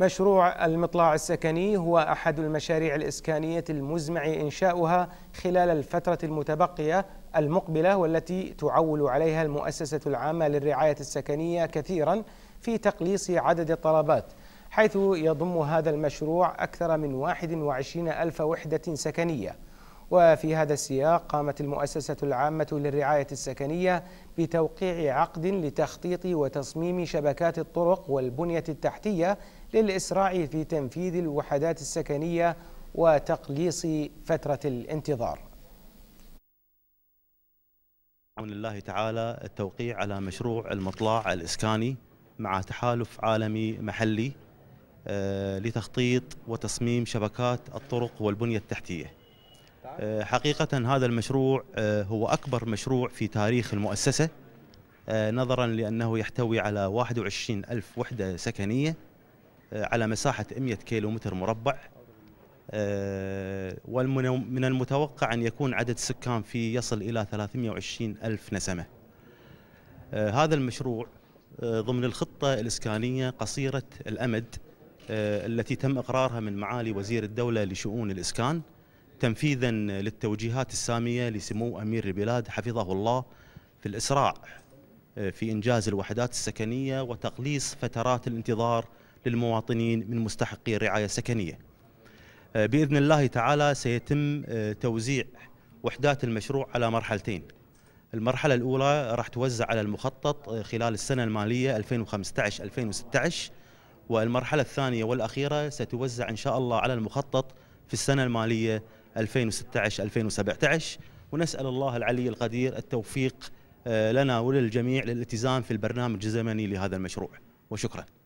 مشروع المطلاع السكني هو أحد المشاريع الإسكانية المزمع إنشاؤها خلال الفترة المتبقية المقبلة والتي تعول عليها المؤسسة العامة للرعاية السكنية كثيرا في تقليص عدد الطلبات حيث يضم هذا المشروع أكثر من 21 ألف وحدة سكنية وفي هذا السياق قامت المؤسسة العامة للرعاية السكنية بتوقيع عقد لتخطيط وتصميم شبكات الطرق والبنية التحتية للإسراع في تنفيذ الوحدات السكنية وتقليص فترة الانتظار عون الله تعالى التوقيع على مشروع المطلع الإسكاني مع تحالف عالمي محلي آه، لتخطيط وتصميم شبكات الطرق والبنية التحتية نعم. آه، حقيقة هذا المشروع آه، هو أكبر مشروع في تاريخ المؤسسة آه، نظرا لأنه يحتوي على 21 ألف وحدة سكنية على مساحة 100 كيلومتر مربع ومن المتوقع أن يكون عدد السكان فيه يصل إلى 320 ألف نسمة هذا المشروع ضمن الخطة الإسكانية قصيرة الأمد التي تم إقرارها من معالي وزير الدولة لشؤون الإسكان تنفيذا للتوجيهات السامية لسمو أمير البلاد حفظه الله في الإسراع آه، في إنجاز الوحدات السكنية وتقليص فترات الانتظار للمواطنين من مستحقي الرعاية السكنية آه، بإذن الله تعالى سيتم آه، توزيع وحدات المشروع على مرحلتين المرحلة الأولى راح توزع على المخطط خلال السنة المالية 2015-2016 والمرحلة الثانية والأخيرة ستوزع إن شاء الله على المخطط في السنة المالية 2016 2017 ونسال الله العلي القدير التوفيق آه، لنا وللجميع للالتزام في البرنامج الزمني لهذا المشروع وشكرا